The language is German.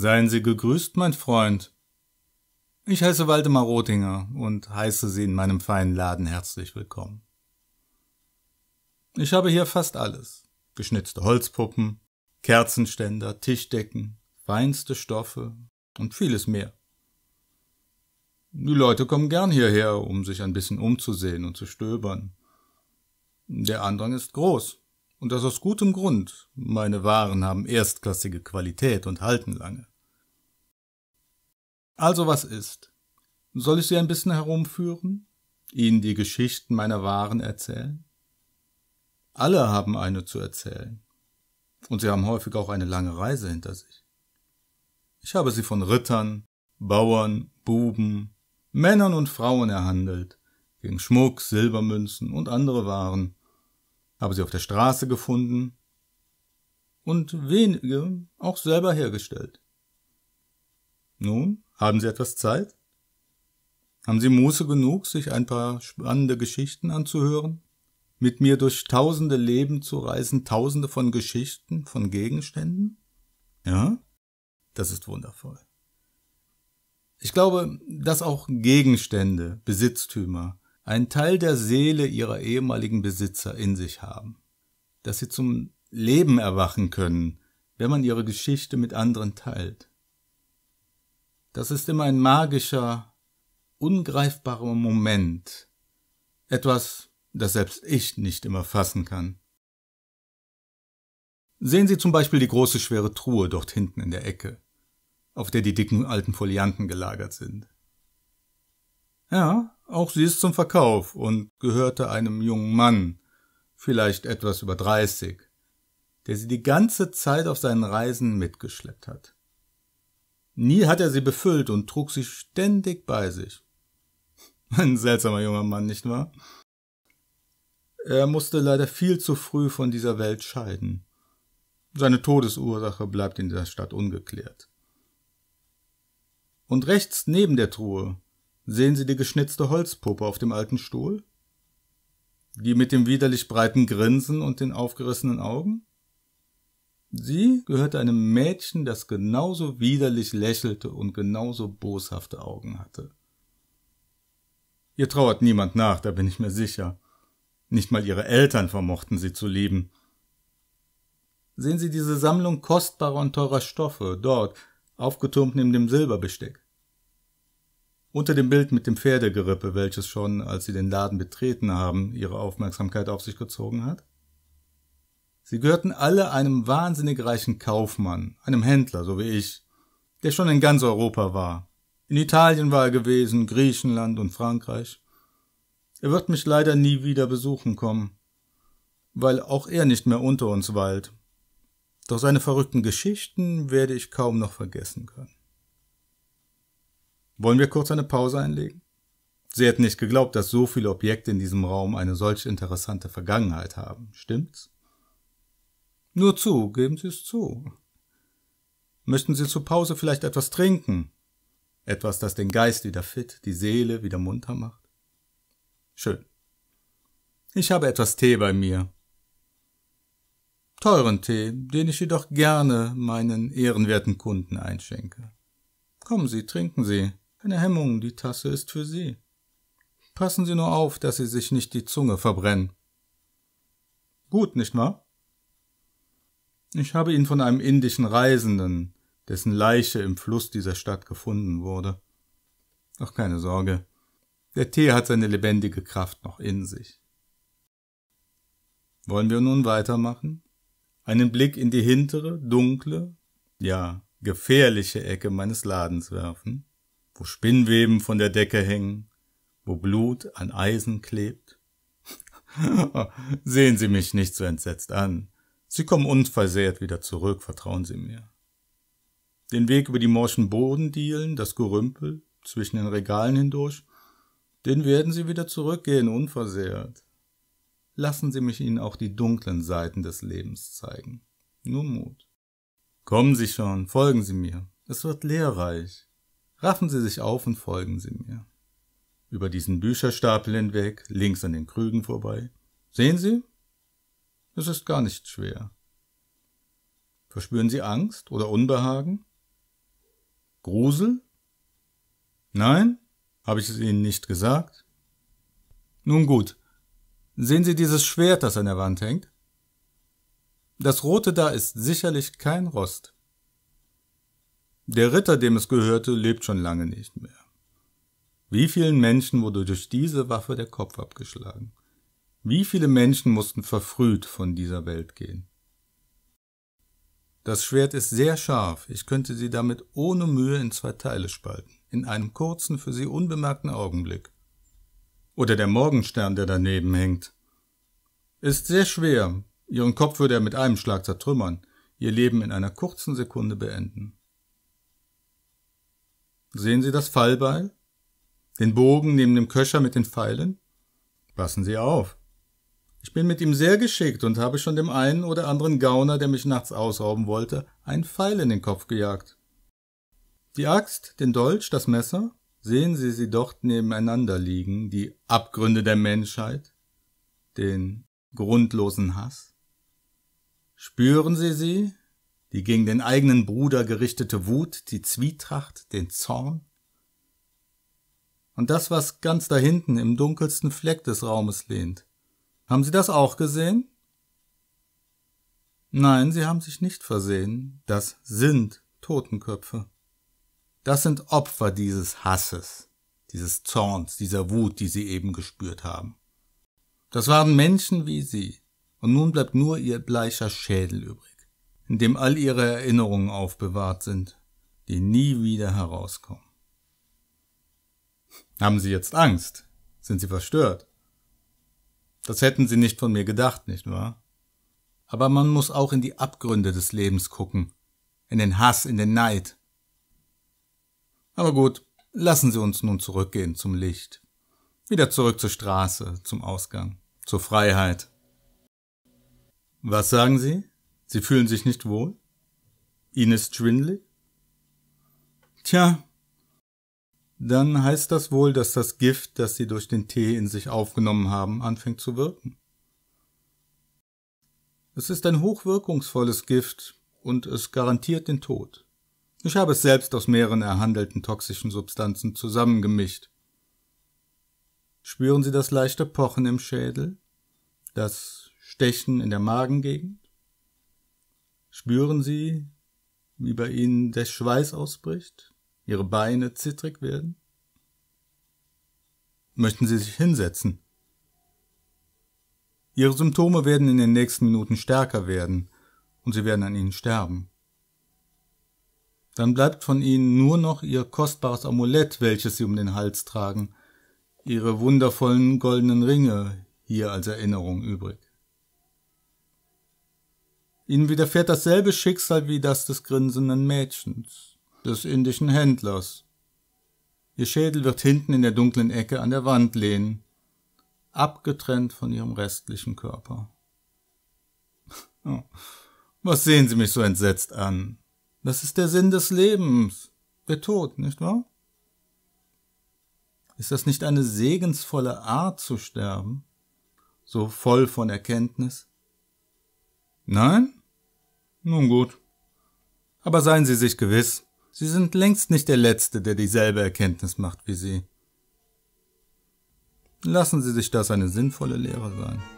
Seien Sie gegrüßt, mein Freund. Ich heiße Waldemar Rotinger und heiße Sie in meinem feinen Laden herzlich willkommen. Ich habe hier fast alles. Geschnitzte Holzpuppen, Kerzenständer, Tischdecken, feinste Stoffe und vieles mehr. Die Leute kommen gern hierher, um sich ein bisschen umzusehen und zu stöbern. Der Andrang ist groß. Und das aus gutem Grund. Meine Waren haben erstklassige Qualität und halten lange. Also was ist? Soll ich Sie ein bisschen herumführen? Ihnen die Geschichten meiner Waren erzählen? Alle haben eine zu erzählen. Und sie haben häufig auch eine lange Reise hinter sich. Ich habe sie von Rittern, Bauern, Buben, Männern und Frauen erhandelt, gegen Schmuck, Silbermünzen und andere Waren, habe sie auf der Straße gefunden und wenige auch selber hergestellt. Nun, haben Sie etwas Zeit? Haben Sie Muße genug, sich ein paar spannende Geschichten anzuhören? Mit mir durch tausende Leben zu reisen, tausende von Geschichten, von Gegenständen? Ja, das ist wundervoll. Ich glaube, dass auch Gegenstände, Besitztümer, einen Teil der Seele ihrer ehemaligen Besitzer in sich haben, dass sie zum Leben erwachen können, wenn man ihre Geschichte mit anderen teilt. Das ist immer ein magischer, ungreifbarer Moment, etwas, das selbst ich nicht immer fassen kann. Sehen Sie zum Beispiel die große schwere Truhe dort hinten in der Ecke, auf der die dicken alten Folianten gelagert sind. Ja, auch sie ist zum Verkauf und gehörte einem jungen Mann, vielleicht etwas über 30, der sie die ganze Zeit auf seinen Reisen mitgeschleppt hat. Nie hat er sie befüllt und trug sie ständig bei sich. Ein seltsamer junger Mann, nicht wahr? Er musste leider viel zu früh von dieser Welt scheiden. Seine Todesursache bleibt in der Stadt ungeklärt. Und rechts neben der Truhe Sehen Sie die geschnitzte Holzpuppe auf dem alten Stuhl? Die mit dem widerlich breiten Grinsen und den aufgerissenen Augen? Sie gehörte einem Mädchen, das genauso widerlich lächelte und genauso boshafte Augen hatte. Ihr trauert niemand nach, da bin ich mir sicher. Nicht mal ihre Eltern vermochten sie zu lieben. Sehen Sie diese Sammlung kostbarer und teurer Stoffe dort, aufgetürmt neben dem Silberbesteck. Unter dem Bild mit dem Pferdegerippe, welches schon, als sie den Laden betreten haben, ihre Aufmerksamkeit auf sich gezogen hat? Sie gehörten alle einem wahnsinnig reichen Kaufmann, einem Händler, so wie ich, der schon in ganz Europa war. In Italien war er gewesen, Griechenland und Frankreich. Er wird mich leider nie wieder besuchen kommen, weil auch er nicht mehr unter uns weilt. Doch seine verrückten Geschichten werde ich kaum noch vergessen können. Wollen wir kurz eine Pause einlegen? Sie hätten nicht geglaubt, dass so viele Objekte in diesem Raum eine solch interessante Vergangenheit haben, stimmt's? Nur zu, geben Sie es zu. Möchten Sie zur Pause vielleicht etwas trinken? Etwas, das den Geist wieder fit, die Seele wieder munter macht? Schön. Ich habe etwas Tee bei mir. Teuren Tee, den ich jedoch gerne meinen ehrenwerten Kunden einschenke. Kommen Sie, trinken Sie. Keine Hemmung, die Tasse ist für Sie. Passen Sie nur auf, dass Sie sich nicht die Zunge verbrennen. Gut, nicht wahr? Ich habe ihn von einem indischen Reisenden, dessen Leiche im Fluss dieser Stadt gefunden wurde. Ach, keine Sorge. Der Tee hat seine lebendige Kraft noch in sich. Wollen wir nun weitermachen? Einen Blick in die hintere, dunkle, ja, gefährliche Ecke meines Ladens werfen? wo Spinnweben von der Decke hängen, wo Blut an Eisen klebt. Sehen Sie mich nicht so entsetzt an. Sie kommen unversehrt wieder zurück, vertrauen Sie mir. Den Weg über die morschen Bodendielen, das Gerümpel, zwischen den Regalen hindurch, den werden Sie wieder zurückgehen, unversehrt. Lassen Sie mich Ihnen auch die dunklen Seiten des Lebens zeigen. Nur Mut. Kommen Sie schon, folgen Sie mir. Es wird lehrreich. Raffen Sie sich auf und folgen Sie mir. Über diesen Bücherstapel hinweg, links an den Krügen vorbei. Sehen Sie? Es ist gar nicht schwer. Verspüren Sie Angst oder Unbehagen? Grusel? Nein? Habe ich es Ihnen nicht gesagt? Nun gut. Sehen Sie dieses Schwert, das an der Wand hängt? Das rote da ist sicherlich kein Rost. Der Ritter, dem es gehörte, lebt schon lange nicht mehr. Wie vielen Menschen wurde durch diese Waffe der Kopf abgeschlagen? Wie viele Menschen mussten verfrüht von dieser Welt gehen? Das Schwert ist sehr scharf, ich könnte sie damit ohne Mühe in zwei Teile spalten, in einem kurzen, für sie unbemerkten Augenblick. Oder der Morgenstern, der daneben hängt. Ist sehr schwer, ihren Kopf würde er mit einem Schlag zertrümmern, ihr Leben in einer kurzen Sekunde beenden. Sehen Sie das Fallbeil? Den Bogen neben dem Köcher mit den Pfeilen? Passen Sie auf. Ich bin mit ihm sehr geschickt und habe schon dem einen oder anderen Gauner, der mich nachts ausrauben wollte, einen Pfeil in den Kopf gejagt. Die Axt, den Dolch, das Messer, sehen Sie sie dort nebeneinander liegen, die Abgründe der Menschheit, den grundlosen Hass. Spüren Sie sie die gegen den eigenen Bruder gerichtete Wut, die Zwietracht, den Zorn. Und das, was ganz da hinten im dunkelsten Fleck des Raumes lehnt. Haben Sie das auch gesehen? Nein, Sie haben sich nicht versehen. Das sind Totenköpfe. Das sind Opfer dieses Hasses, dieses Zorns, dieser Wut, die Sie eben gespürt haben. Das waren Menschen wie Sie, und nun bleibt nur Ihr bleicher Schädel übrig in dem all ihre Erinnerungen aufbewahrt sind, die nie wieder herauskommen. Haben Sie jetzt Angst? Sind Sie verstört? Das hätten Sie nicht von mir gedacht, nicht wahr? Aber man muss auch in die Abgründe des Lebens gucken, in den Hass, in den Neid. Aber gut, lassen Sie uns nun zurückgehen zum Licht, wieder zurück zur Straße, zum Ausgang, zur Freiheit. Was sagen Sie? Sie fühlen sich nicht wohl? Ihnen ist schwindlig? Tja, dann heißt das wohl, dass das Gift, das Sie durch den Tee in sich aufgenommen haben, anfängt zu wirken. Es ist ein hochwirkungsvolles Gift und es garantiert den Tod. Ich habe es selbst aus mehreren erhandelten toxischen Substanzen zusammengemischt. Spüren Sie das leichte Pochen im Schädel? Das Stechen in der Magengegend? Spüren Sie, wie bei Ihnen der Schweiß ausbricht, Ihre Beine zittrig werden? Möchten Sie sich hinsetzen? Ihre Symptome werden in den nächsten Minuten stärker werden und Sie werden an ihnen sterben. Dann bleibt von Ihnen nur noch Ihr kostbares Amulett, welches Sie um den Hals tragen, Ihre wundervollen goldenen Ringe hier als Erinnerung übrig. Ihnen widerfährt dasselbe Schicksal wie das des grinsenden Mädchens, des indischen Händlers. Ihr Schädel wird hinten in der dunklen Ecke an der Wand lehnen, abgetrennt von ihrem restlichen Körper. Oh, was sehen Sie mich so entsetzt an? Das ist der Sinn des Lebens, der Tod, nicht wahr? Ist das nicht eine segensvolle Art zu sterben, so voll von Erkenntnis? Nein? Nun gut. Aber seien Sie sich gewiss, Sie sind längst nicht der Letzte, der dieselbe Erkenntnis macht wie Sie. Lassen Sie sich das eine sinnvolle Lehre sein.